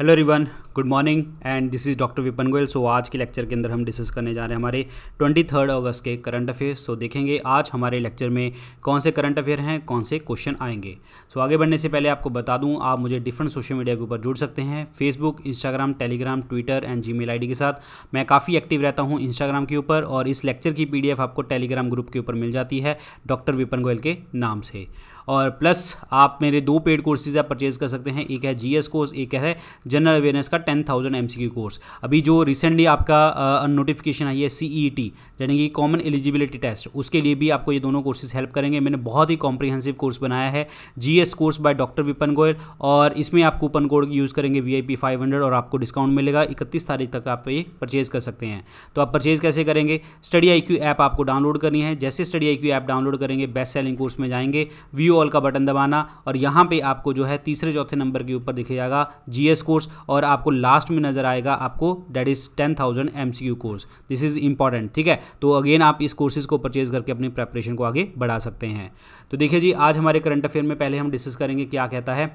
hello रिवन good morning and this is doctor Vipan Goyal so आज के लेक्चर के अंदर हम डिस्कस करने जा रहे हैं हमारे ट्वेंटी थर्ड अगस्त के करंट अफेयर्स सो देखेंगे आज हमारे लेक्चर में कौन से करंट अफेयर हैं कौन से क्वेश्चन आएंगे सो so, आगे बढ़ने से पहले आपको बता दूं आप मुझे डिफरेंट सोशल मीडिया के ऊपर जुड़ सकते हैं Facebook Instagram Telegram Twitter and Gmail के साथ मैं काफ़ी एक्टिव रहता हूँ इंस्टाग्राम के ऊपर और इस लेक्चर की पी आपको टेलीग्राम ग्रुप के ऊपर मिल जाती है डॉक्टर विपन गोयल के नाम से और प्लस आप मेरे दो पेड कोर्सेज आप परचेज कर सकते हैं एक है जी कोर्स एक है जनरल अवेयरनेस का टेन थाउजेंड कोर्स अभी जो रिसेंटली आपका नोटिफिकेशन आई है सी e यानी कि कॉमन एलिजिबिलिटी टेस्ट उसके लिए भी आपको ये दोनों कोर्सेज हेल्प करेंगे मैंने बहुत ही कॉम्प्रिहेंसिव कोर्स बनाया है जी course by doctor Vipan Goyal और इसमें आप कूपन कोड यूज़ करेंगे V I P five hundred और आपको डिस्काउंट मिलेगा इकतीस तारीख तक आप ये परचेज़ कर सकते हैं तो आप परचेज़ कैसे करेंगे स्टडी आई क्यू ऐप आपको डाउनलोड करनी है जैसे study I Q app download करेंगे बेस्ट सेलिंग कोर्स में जाएंगे व्यू ऑल का बटन दबाना और यहाँ पे आपको जो है तीसरे चौथे नंबर के ऊपर जाएगा जीएस कोर्स और आपको लास्ट में नजर आएगा आपको that is ten thousand M course this is important ठीक है तो अगेन आप इस कोर्सेज को परचेज करके अपनी प्रेपरेशन को आगे बढ़ा सकते हैं तो देखिए जी आज हमारे करंट अफेयर में पहले हम डिस्कस करेंगे क्या कहता है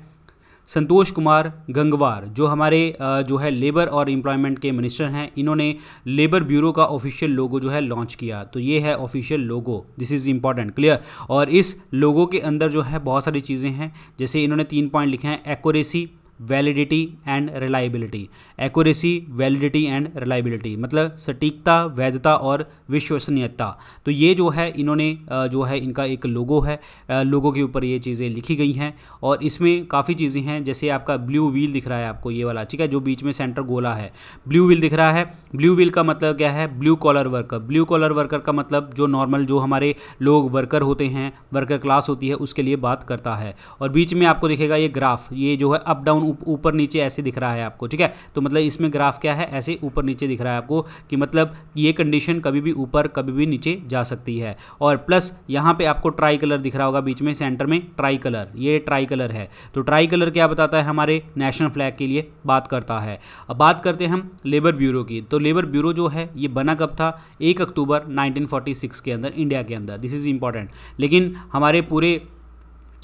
संतोष कुमार गंगवार जो हमारे जो है लेबर और एम्प्लॉयमेंट के मिनिस्टर हैं इन्होंने लेबर ब्यूरो का ऑफिशियल लोगो जो है लॉन्च किया तो ये है official logo this is important clear और इस लोगो के अंदर जो है बहुत सारी चीज़ें हैं जैसे इन्होंने तीन पॉइंट लिखे हैं accuracy validity and reliability accuracy validity and reliability मतलब सटीकता वैधता और विश्वसनीयता तो ये जो है इन्होंने जो है इनका एक लोगो है लोगो के ऊपर ये चीज़ें लिखी गई हैं और इसमें काफ़ी चीज़ें हैं जैसे आपका ब्लू व्हील दिख रहा है आपको ये वाला ठीक है जो बीच में सेंटर गोला है ब्लू व्हील दिख रहा है ब्लू व्हील का मतलब क्या है blue collar worker blue collar worker का मतलब जो नॉर्मल जो हमारे लोग वर्कर होते हैं वर्कर क्लास होती है उसके लिए बात करता है और बीच में आपको दिखेगा ये ग्राफ ये जो है अप डाउन ऊपर नीचे ऐसे दिख रहा है आपको ठीक है तो मतलब इसमें ग्राफ क्या है ऐसे ऊपर नीचे दिख रहा है आपको कि मतलब ये कंडीशन कभी भी ऊपर कभी भी नीचे जा सकती है और प्लस यहाँ पे आपको ट्राई कलर दिख रहा होगा बीच में सेंटर में ट्राई कलर ये ट्राई कलर है तो ट्राई कलर क्या बताता है हमारे नेशनल फ्लैग के लिए बात करता है अब बात करते हैं हम लेबर ब्यूरो की तो लेबर ब्यूरो जो है ये बना कब था एक अक्टूबर नाइनटीन के अंदर इंडिया के अंदर दिस इज़ इंपॉर्टेंट लेकिन हमारे पूरे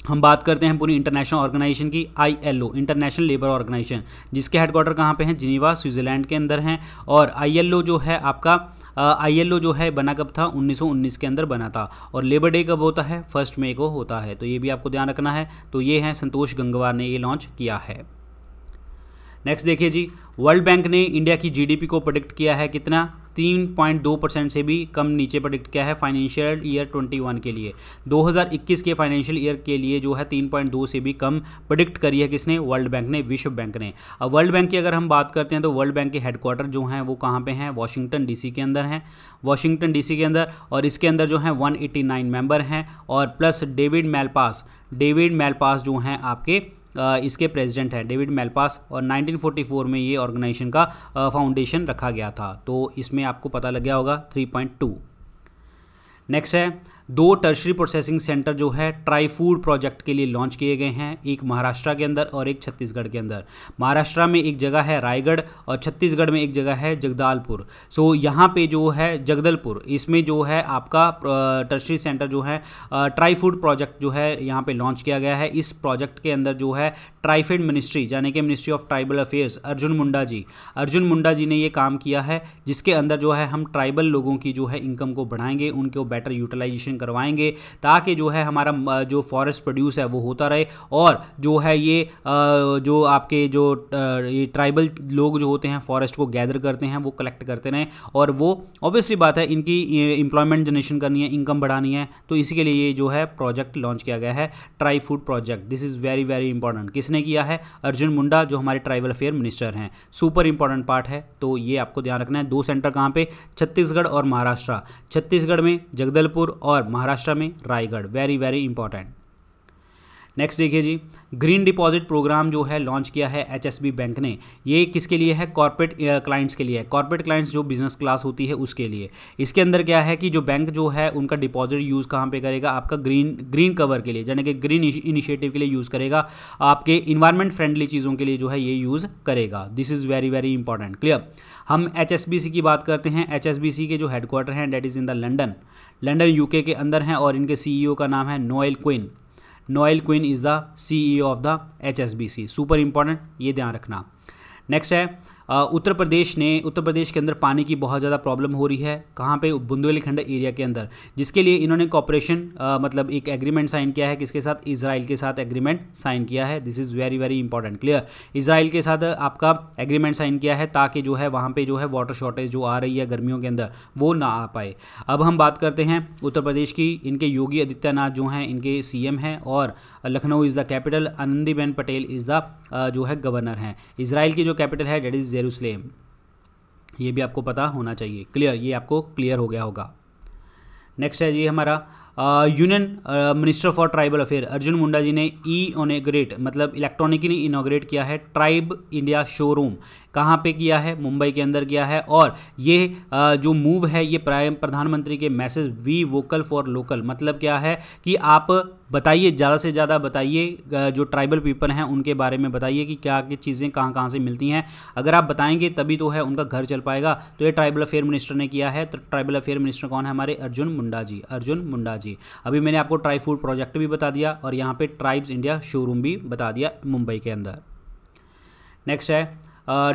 हम बात करते हैं पूरी इंटरनेशनल ऑर्गेनाइजेशन की आईएलओ इंटरनेशनल लेबर ऑर्गेनाइजेशन जिसके हेडक्वार्टर कहाँ पे हैं जिनीवा स्विट्जरलैंड के अंदर हैं और आईएलओ जो है आपका आईएलओ जो है बना कब था 1919 के अंदर बना था और लेबर डे कब होता है फर्स्ट मई को होता है तो ये भी आपको ध्यान रखना है तो ये है संतोष गंगवार ने ये लॉन्च किया है नेक्स्ट देखिए जी वर्ल्ड बैंक ने इंडिया की पी को प्रोडिक्ट किया है कितना तीन पॉइंट दो परसेंट से भी कम नीचे प्रडिक्ट किया है फाइनेंशियल ईयर ट्वेंटी वन के लिए दो हज़ार इक्कीस के फाइनेंशियल ईयर के लिए जो है तीन पॉइंट दो से भी कम प्रोडिक्ट करी है किसने वर्ल्ड बैंक ने विश्व बैंक ने अब वर्ल्ड बैंक की अगर हम बात करते हैं तो वर्ल्ड बैंक के हेडक्वार्टर जो हैं वो कहाँ पे हैं वाशिंगटन डीसी के अंदर हैं वाशिंगटन सी के अंदर और इसके अंदर जो है नाइन मेंबर हैं और plus David Malpass David Malpass जो हैं आपके इसके प्रेसिडेंट हैं डेविड मेलपास और 1944 में ये ऑर्गेनाइजेशन का फाउंडेशन रखा गया था तो इसमें आपको पता लग गया होगा 3.2 नेक्स्ट है दो टर्शरी प्रोसेसिंग सेंटर जो है ट्राई फूड प्रोजेक्ट के लिए लॉन्च किए गए हैं एक महाराष्ट्र के अंदर और एक छत्तीसगढ़ के अंदर महाराष्ट्र में एक जगह है रायगढ़ और छत्तीसगढ़ में एक जगह है जगदालपुर सो यहाँ पे जो है जगदलपुर इसमें जो है आपका टर्शरी सेंटर जो है ट्राई फूड प्रोजेक्ट जो है यहाँ पर लॉन्च किया गया है इस प्रोजेक्ट के अंदर जो है ट्राईफेड मिनिस्ट्री यानी कि ministry of tribal affairs Arjun Munda ji Arjun Munda ji ने ये काम किया है जिसके अंदर जो है हम ट्राइबल लोगों की जो है इनकम को बढ़ाएंगे उनको बेटर यूटिलाइजेशन करवाएंगे ताकि जो है हमारा जो फॉरेस्ट प्रोड्यूस है वो होता रहे और जो है ये जो आपके जो ये ट्राइबल लोग जो होते हैं फॉरेस्ट को गैदर करते हैं वो कलेक्ट करते रहें और वो ऑब्वियसली बात है इनकी इंप्लॉयमेंट जनरेशन करनी है इनकम बढ़ानी है तो इसी के लिए ये जो है प्रोजेक्ट लॉन्च किया गया है tri food project this is very very important किसने किया है अर्जुन मुंडा जो हमारे ट्राइबल अफेयर मिनिस्टर हैं सुपर इंपॉर्टेंट पार्ट है तो ये आपको ध्यान रखना है दो सेंटर कहाँ पे छत्तीसगढ़ और महाराष्ट्र छत्तीसगढ़ में जगदलपुर और महाराष्ट्र में Raigad very very important next देखिए जी ग्रीन डिपॉजिट प्रोग्राम जो है लॉन्च किया है एच बैंक ने ये किसके लिए है कॉर्पोरेट क्लाइंट्स के लिए है कॉर्पोरेट क्लाइंट्स जो बिजनेस क्लास होती है उसके लिए इसके अंदर क्या है कि जो बैंक जो है उनका डिपॉजिट यूज़ कहाँ पे करेगा आपका ग्रीन ग्रीन कवर के लिए यानी कि ग्रीन इनिशिएटिव के लिए यूज़ करेगा आपके इन्वायरमेंट फ्रेंडली चीज़ों के लिए जो है ये यूज़ करेगा this is very very important clear हम एच की बात करते हैं एच के जो हेडक्वार्टर हैं that is in the London London UK के अंदर हैं और इनके सीईओ e का नाम है Noel Quinn Noel Quinn is the CEO of the HSBC super important ये ध्यान रखना नेक्स्ट है उत्तर प्रदेश ने उत्तर प्रदेश के अंदर पानी की बहुत ज़्यादा प्रॉब्लम हो रही है कहाँ पे बुंदेलखंड एरिया के अंदर जिसके लिए इन्होंने कॉपरेशन मतलब एक एग्रीमेंट साइन किया है किसके साथ इसराइल के साथ एग्रीमेंट साइन किया है this is very very important clear Israel के साथ आपका एग्रीमेंट साइन किया है ताकि जो है वहाँ पर जो है वाटर शॉर्टेज जो आ रही है गर्मियों के अंदर वो ना आ पाए अब हम बात करते हैं उत्तर प्रदेश की इनके योगी आदित्यनाथ जो हैं इनके सी हैं और Lucknow is the capital Anandiben Patel is the जो है गवर्नर हैं इसराइल की जो कैपिटल है डेट इज़ जेरूसलेम ये भी आपको पता होना चाहिए क्लियर ये आपको क्लियर हो गया होगा नेक्स्ट है जी हमारा union minister for tribal affair Arjun Munda ji ने ई ओनेग्रेट मतलब इलेक्ट्रॉनिकली इनोग्रेट किया है ट्राइब इंडिया शोरूम कहाँ पे किया है मुंबई के अंदर किया है और ये uh, जो मूव है ये प्राइम प्रधानमंत्री के message be vocal for local मतलब क्या है कि आप बताइए ज़्यादा से ज़्यादा बताइए जो ट्राइबल पीपल हैं उनके बारे में बताइए कि क्या क्या चीज़ें कहाँ कहाँ से मिलती हैं अगर आप बताएंगे तभी तो है उनका घर चल पाएगा तो ये ट्राइबल अफेयर मिनिस्टर ने किया है तो ट्राइबल अफेयर मिनिस्टर कौन है हमारे अर्जुन मुंडा जी अर्जुन मुंडा जी अभी मैंने आपको ट्राई फूड प्रोजेक्ट भी बता दिया और यहाँ पर ट्राइब्स इंडिया शोरूम भी बता दिया मुंबई के अंदर नेक्स्ट है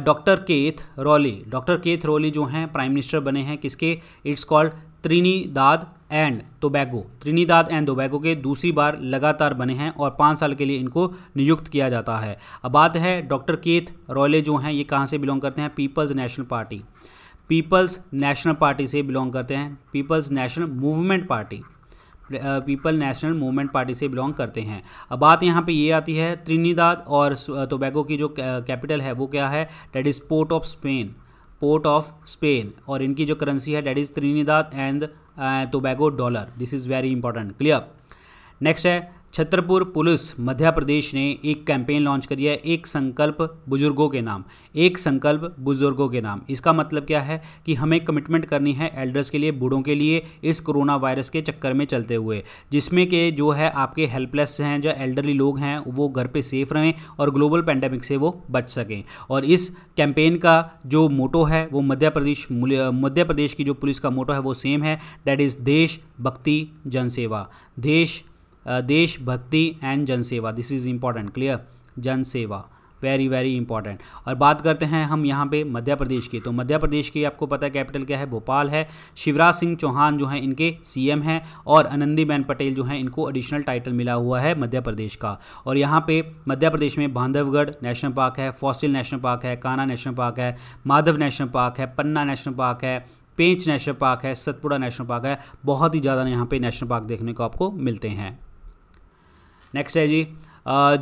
doctor Keith Rowley doctor Keith Rowley जो हैं प्राइम मिनिस्टर बने हैं किसके it's called Trinidad and Tobago Trinidad and Tobago के दूसरी बार लगातार बने हैं और पाँच साल के लिए इनको नियुक्त किया जाता है अब बात है डॉक्टर केथ रॉयले जो हैं ये कहाँ से बिलोंग करते हैं people's national party people's national party से बिलोंग करते हैं people's national movement party people national movement party से बिलोंग करते हैं अब बात यहाँ पे ये आती है त्रिनीदाद और टोबैगो की जो कैपिटल है वो क्या है that is Port of Spain Port of Spain और इनकी जो करेंसी है that is Trinidad and Tobago dollar this is very important clear next है छतरपुर पुलिस मध्य प्रदेश ने एक कैंपेन लॉन्च करी है एक संकल्प बुजुर्गों के नाम एक संकल्प बुजुर्गों के नाम इसका मतलब क्या है कि हमें कमिटमेंट करनी है एल्डर्स के लिए बूढ़ों के लिए इस कोरोना वायरस के चक्कर में चलते हुए जिसमें के जो है आपके हेल्पलेस हैं जो एल्डरली लोग हैं वो घर पर सेफ रहें और ग्लोबल पैंडेमिक से वो बच सकें और इस कैंपेन का जो मोटो है वो मध्य प्रदेश मध्य प्रदेश की जो पुलिस का मोटो है वो सेम है डैट इज़ देश भक्ति जनसेवा देश Uh, देश भक्ति एंड जनसेवा दिस इज़ इम्पॉर्टेंट क्लियर जनसेवा वेरी वेरी इंपॉर्टेंट और बात करते हैं हम यहाँ पे मध्य प्रदेश की तो मध्य प्रदेश की आपको पता है कैपिटल क्या है भोपाल है शिवराज सिंह चौहान जो है इनके सीएम हैं और आनंदीबेन पटेल जो है इनको एडिशनल टाइटल मिला हुआ है मध्य प्रदेश का और यहाँ पे मध्य प्रदेश में बांधवगढ़ नेशनल पार्क है फॉसिल नेशनल पार्क है काना नेशनल पार्क है माधव नेशनल पार्क है पन्ना नेशनल पार्क है पेंच नेशनल पार्क है सतपुड़ा नेशनल पार्क है बहुत ही ज़्यादा यहाँ पे नेशनल पार्क देखने को आपको मिलते हैं नेक्स्ट है जी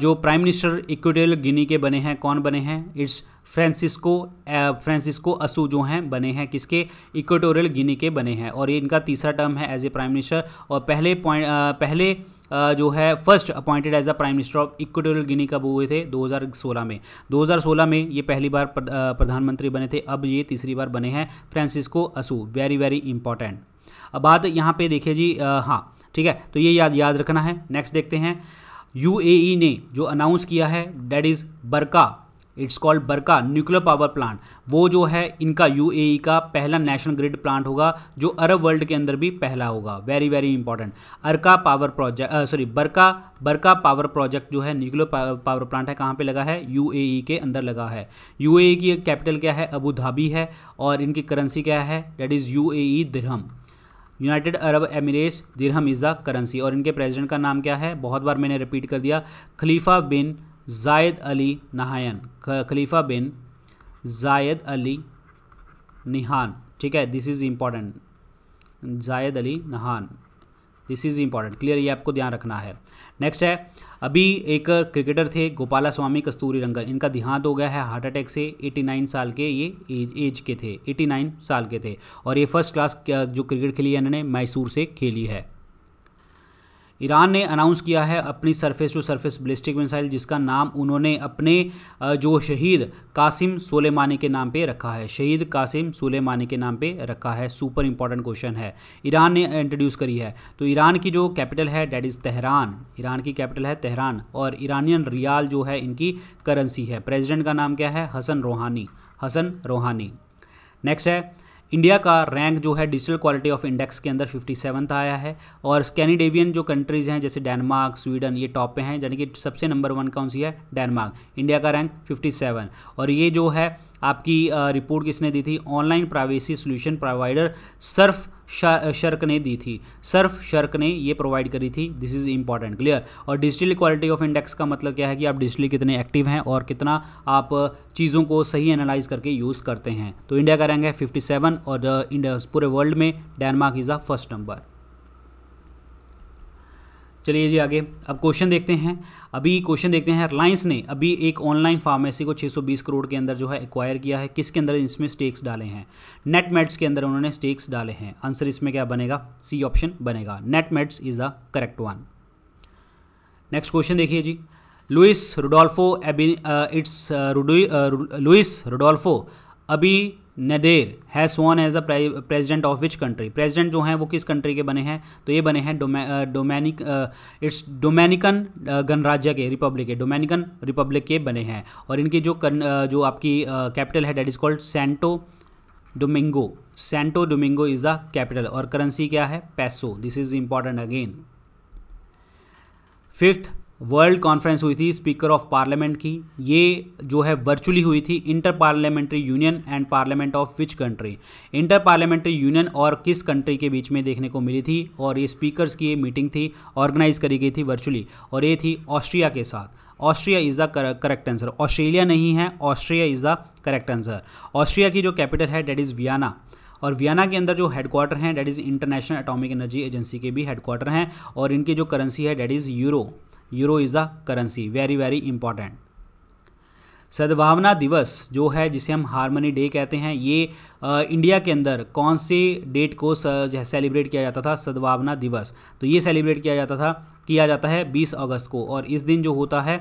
जो प्राइम मिनिस्टर इक्वेटोरियल गिनी के बने हैं कौन बने हैं इट्स फ्रांसिस्को फ्रांसिस्को असू जो हैं बने हैं किसके इक्वेटोरियल गिनी के बने हैं और ये इनका तीसरा टर्म है एज ए प्राइम मिनिस्टर और पहले पॉइंट पहले जो है first appointed as a prime minister of Equatorial Guinea कब हुए थे 2016 में 2016 में ये पहली बार प्रधानमंत्री बने थे अब ये तीसरी बार बने हैं फ्रांसिस्को असू वेरी वेरी इंपॉर्टेंट अब बात यहाँ पे देखिए जी हाँ ठीक है तो ये याद याद रखना है नेक्स्ट देखते हैं यू e ने जो अनाउंस किया है that is Barakah it's called Barakah nuclear power plant वो जो है इनका यू e का पहला नेशनल ग्रिड प्लांट होगा जो अरब वर्ल्ड के अंदर भी पहला होगा very very important Arka power project sorry Barakah Barakah power project जो है न्यूक्लियर पावर प्लांट है कहाँ पे लगा है यू e के अंदर लगा है यू की कैपिटल क्या है अबू धाबी है और इनकी करेंसी क्या है that is U A dirham United Arab Emirates dirham is the currency और इनके प्रेसिडेंट का नाम क्या है बहुत बार मैंने रिपीट कर दिया खलीफा बिन जायद अली नहायन खलीफा बिन जायद अली निहान ठीक है दिस इज़ इम्पॉर्टेंट जायद अली नहान दिस इज़ इंपॉर्टेंट क्लियर ये आपको ध्यान रखना है नेक्स्ट है अभी एक क्रिकेटर थे गोपाला स्वामी कस्तूरी रंगन इनका देहांत हो गया है हार्ट अटैक से 89 साल के ये एज एज के थे 89 साल के थे और ये फर्स्ट क्लास जो क्रिकेट खेली है इन्होंने मैसूर से खेली है ईरान ने अनाउंस किया है अपनी surface to surface ballistic missile जिसका नाम उन्होंने अपने जो शहीद कासिम सोलेमानी के नाम पे रखा है शहीद कासिम सोलेमानी के नाम पे रखा है सुपर इंपॉर्टेंट क्वेश्चन है ईरान ने इंट्रोड्यूस करी है तो ईरान की जो कैपिटल है डेट इज़ तहरान ईरान की कैपिटल है तहरान और ईरानियन रियाल जो है इनकी करेंसी है प्रेजिडेंट का नाम क्या है Hassan Rouhani Hassan Rouhani next है इंडिया का रैंक जो है डिजिटल क्वालिटी ऑफ इंडेक्स के अंदर फिफ्टी सेवन्थ आया है और स्कैनिडेवियन जो कंट्रीज़ हैं जैसे डेनमार्क स्वीडन ये टॉप पे हैं यानी कि सबसे नंबर वन कौन सी है डेनमार्क इंडिया का रैंक फिफ्टी सेवन और ये जो है आपकी रिपोर्ट किसने दी थी online privacy solution provider Surfshark ने दी थी सर्फ शर्क ने ये प्रोवाइड करी थी दिस इज़ इंपॉर्टेंट क्लियर और डिजिटल इक्वालिटी ऑफ इंडेक्स का मतलब क्या है कि आप डिजिटली कितने एक्टिव हैं और कितना आप चीज़ों को सही एनालाइज करके यूज़ करते हैं तो इंडिया का रैंक है फिफ्टी और इंडिया पूरे वर्ल्ड में Denmark is a first number चलिए जी आगे अब क्वेश्चन देखते हैं अभी क्वेश्चन देखते हैं रिलायंस ने अभी एक ऑनलाइन फार्मेसी को 620 करोड़ के अंदर जो है एक्वायर किया है किसके अंदर इसमें स्टेक्स डाले हैं नेट नेटमेट्स के अंदर उन्होंने स्टेक्स डाले हैं आंसर इसमें क्या बनेगा सी ऑप्शन बनेगा net netmates is the correct one next question देखिए जी Luis Rodolfo Abi it's Luis Rodolfo Abinader है sworn as a president of which country president जो हैं वो किस कंट्री के बने हैं तो ये बने हैं डोमैनिक इट्स डोमेनिकन गणराज्य के रिपब्लिक के डोमैनिकन रिपब्लिक के बने हैं और इनकी जो कन, uh, जो आपकी कैपिटल uh, है that is called Santo Domingo Santo Domingo is the capital और करेंसी क्या है peso this is important again fifth world conference हुई थी स्पीकर ऑफ पार्लियामेंट की ये जो है वर्चुअली हुई थी inter parliamentary union and parliament of which country inter parliamentary union और किस कंट्री के बीच में देखने को मिली थी और ये स्पीकर्स की ये मीटिंग थी ऑर्गेनाइज करी गई थी वर्चुअली और ये थी ऑस्ट्रिया के साथ Austria is the correct answer Australia नहीं है Austria is the correct answer Austria की जो कैपिटल है डेट इज़ वियाना और वियना के अंदर जो हेडक्वार्टर हैं that is international atomic energy agency के भी हेडक्वार्टर हैं और इनकी जो करेंसी है that is euro euro is a currency very very important सद्भावना दिवस जो है जिसे हम हारमनी डे कहते हैं ये आ, इंडिया के अंदर कौन से डेट को सेलिब्रेट किया जाता था सद्भावना दिवस तो ये सेलिब्रेट किया जाता था किया जाता है 20 अगस्त को और इस दिन जो होता है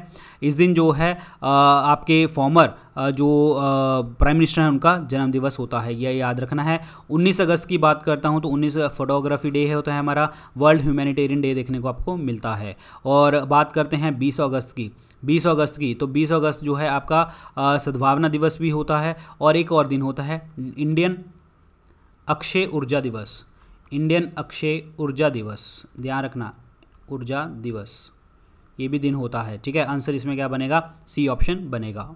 इस दिन जो है आ, आपके फॉर्मर जो प्राइम मिनिस्टर हैं उनका जन्मदिवस होता है यह याद रखना है 19 अगस्त की बात करता हूँ तो 19 फोटोग्राफी डे होता है हमारा वर्ल्ड ह्यूमैनिटेरियन डे देखने को आपको मिलता है और बात करते हैं 20 अगस्त की बीस अगस्त की तो बीस अगस्त जो है आपका सद्भावना दिवस भी होता है और एक और दिन होता है इंडियन अक्षय ऊर्जा दिवस इंडियन अक्षय ऊर्जा दिवस ध्यान रखना ऊर्जा दिवस ये भी दिन होता है ठीक है आंसर इसमें क्या बनेगा सी ऑप्शन बनेगा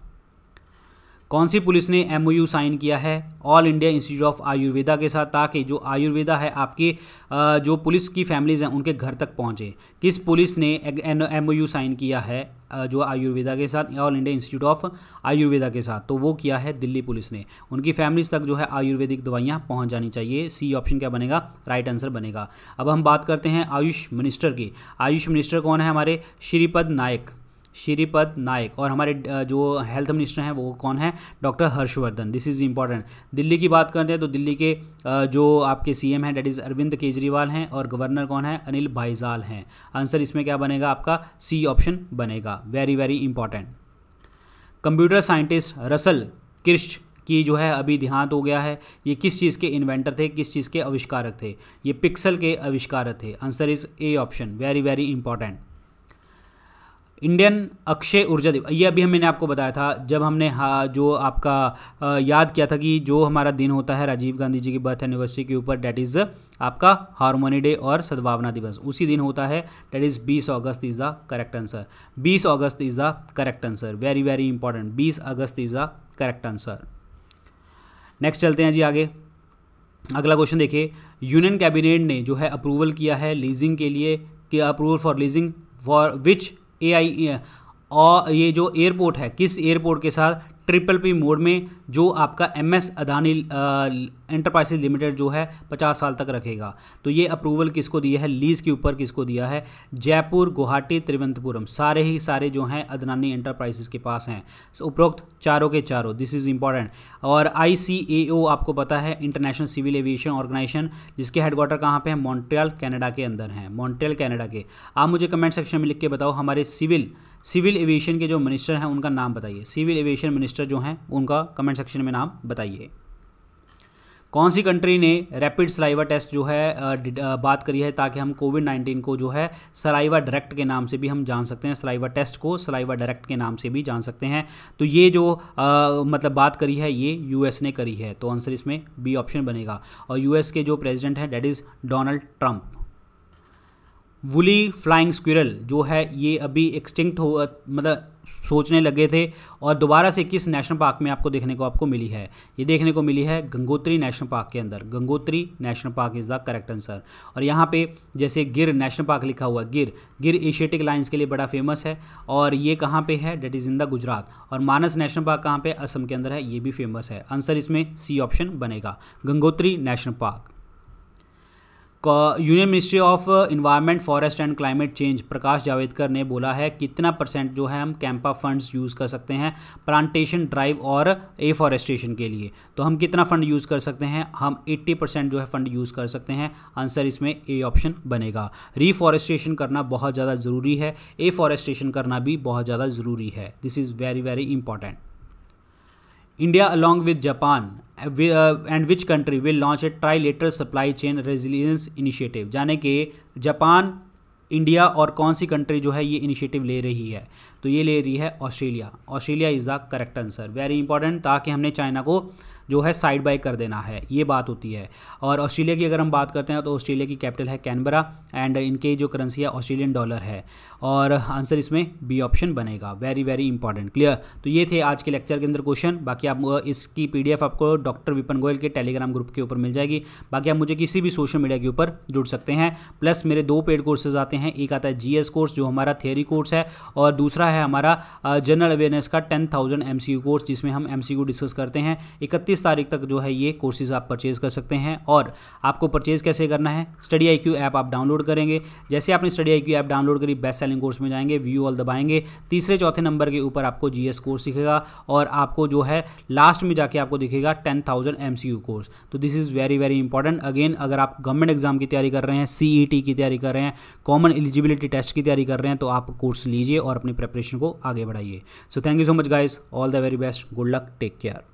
कौन सी पुलिस ने एम साइन किया है all India institute of Ayurveda के साथ ताकि जो आयुर्वेदा है आपकी जो पुलिस की फैमिलीज़ हैं उनके घर तक पहुंचे किस पुलिस ने एम साइन किया है जो आयुर्वेदा के साथ all India institute of Ayurveda के साथ तो वो किया है दिल्ली पुलिस ने उनकी फैमिलीज तक जो है आयुर्वेदिक दवाइयाँ पहुँच जानी चाहिए सी ऑप्शन क्या बनेगा राइट आंसर बनेगा अब हम बात करते हैं आयुष मिनिस्टर की आयुष मिनिस्टर कौन है हमारे श्रीपद नायक श्रीपद नायक और हमारे जो हेल्थ मिनिस्टर हैं वो कौन है doctor Harsh Vardhan this is important Delhi की बात करते हैं तो दिल्ली के जो आपके सीएम हैं डेट इज़ अरविंद केजरीवाल हैं और गवर्नर कौन है अनिल भाईजाल हैं आंसर इसमें क्या बनेगा आपका सी ऑप्शन बनेगा very very important computer scientist Russell Kirsch की जो है अभी देहांत हो गया है ये किस चीज़ के इन्वेंटर थे किस चीज़ के आविष्कारक थे ये पिक्सल के आविष्कारक थे answer is A option very very important Indian अक्षय ऊर्जा दिवस ये अभी मैंने आपको बताया था जब हमने हाँ जो आपका याद किया था कि जो हमारा दिन होता है राजीव गांधी जी की बर्थ एनिवर्सरी के ऊपर डैट इज़ आपका हारमोनी डे और सद्भावना दिवस उसी दिन होता है डैट इज़ बीस अगस्त इज़ द करेक्ट आंसर बीस अगस्त is the correct answer very very important बीस अगस्त is the correct answer next चलते हैं जी आगे अगला क्वेश्चन देखिए यूनियन कैबिनेट ने जो है अप्रूवल किया है लीजिंग के लिए कि approval for leasing for which A I और ये जो एयरपोर्ट है किस एयरपोर्ट के साथ ट्रिपल पी मोड में जो आपका M S Adani enterprises limited जो है पचास साल तक रखेगा तो ये अप्रूवल किसको दिया है लीज़ के ऊपर किसको दिया है जयपुर गुवाहाटी त्रिवंतपुरम सारे ही सारे जो हैं अदनानी एंटरप्राइजेस के पास हैं उपरोक्त चारों के चारों दिस इज़ इंपॉर्टेंट और आई आपको पता है इंटरनेशनल सिविल एविएशन ऑर्गेनाइजेशन जिसके हेडक्वार्टर कहाँ पर है मॉन्ट्रियल कैनेडा के अंदर है मॉन्ट्रियल कैनेडा के आप मुझे कमेंट सेक्शन में लिख के बताओ हमारे सिविल सिविल एविएशन के जो मिनिस्टर हैं उनका नाम बताइए सिविल एविएशन मिनिस्टर जो हैं उनका कमेंट सेक्शन में नाम बताइए कौन सी कंट्री ने रैपिड सलाइवा टेस्ट जो है बात करी है ताकि हम कोविड नाइन्टीन को जो है सलाइवा डायरेक्ट के नाम से भी हम जान सकते हैं सलाइवा टेस्ट को सलाइवा डायरेक्ट के नाम से भी जान सकते हैं तो ये जो आ, मतलब बात करी है ये यूएस ने करी है तो आंसर इसमें बी ऑप्शन बनेगा और यूएस के जो प्रेजिडेंट हैं that is Donald Trump woolly flying squirrel जो है ये अभी एक्सटिंक्ट हो मतलब सोचने लगे थे और दोबारा से किस नेशनल पार्क में आपको देखने को आपको मिली है ये देखने को मिली है गंगोत्री नेशनल पार्क के अंदर Gangotri national park is the correct answer और यहाँ पे जैसे गिर नेशनल पार्क लिखा हुआ गिर गिर एशियाटिक लाइन्स के लिए बड़ा फेमस है और ये कहाँ पे है that is in the Gujarat और मानस नेशनल पार्क कहाँ पर असम के अंदर है ये भी फेमस है आंसर इसमें सी ऑप्शन बनेगा Gangotri national park union ministry of environment forest and climate change Prakash Javadekar ने बोला है कितना परसेंट जो है हम कैंपा फंड्स यूज़ कर सकते हैं प्लांटेशन ड्राइव और एफॉरेस्टेशन के लिए तो हम कितना फंड यूज़ कर सकते हैं हम 80 परसेंट जो है फंड यूज़ कर सकते हैं आंसर इसमें ए ऑप्शन बनेगा रीफॉरेस्टेशन करना बहुत ज़्यादा ज़रूरी है एफॉरेस्टेशन करना भी बहुत ज़्यादा ज़रूरी है this is very very important India along with Japan and which country will launch a later supply chain resilience initiative जाने कि जापान इंडिया और कौन सी कंट्री जो है ये इनिशिएटिव ले रही है तो ये ले रही है Australia Australia is the correct answer very important ताकि हमने चाइना को जो है साइड बाई कर देना है ये बात होती है और ऑस्ट्रेलिया की अगर हम बात करते हैं तो ऑस्ट्रेलिया की कैपिटल है कैनबरा एंड इनकी जो करेंसी है ऑस्ट्रेलियन डॉलर है और आंसर इसमें बी ऑप्शन बनेगा वेरी वेरी इंपॉर्टेंट क्लियर तो ये थे आज के लेक्चर के अंदर क्वेश्चन बाकी आप इसकी पी आपको डॉक्टर विपन गोयल के टेलीग्राम ग्रुप के ऊपर मिल जाएगी बाकी आप मुझे किसी भी सोशल मीडिया के ऊपर जुड़ सकते हैं प्लस मेरे दो पेड कोर्सेज आते हैं एक आता है जीएस कोर्स जो हमारा थेरी कोर्स है और दूसरा है हमारा जनरल अवेयरनेस का टेन थाउजेंड एम कोर्स जिसमें हम एम डिस्कस करते हैं इकतीस इकतीस तारीख तक जो है ये कोर्सेज आप परचेज़ कर सकते हैं और आपको परचेज़ कैसे करना है स्टडी आई क्यू ऐप आप डाउनलोड करेंगे जैसे आपने study I Q app download करी बेस्ट सेलिंग कोर्स में जाएंगे व्यू ऑल दबाएंगे तीसरे चौथे नंबर के ऊपर आपको जी एस कोर्स दिखेगा और आपको जो है लास्ट में जाके आपको दिखेगा ten thousand M C U course तो this is very very important again अगर आप गवर्नमेंट एग्जाम की तैयारी कर रहे हैं सी ई टी की तैयारी कर रहे हैं कॉमन एलिजिबिलिटी टेस्ट की तैयारी कर रहे हैं तो आप कोर्स लीजिए और अपनी प्रेपरेशन को आगे बढ़ाइए so thank you so much guys all the very best good luck take care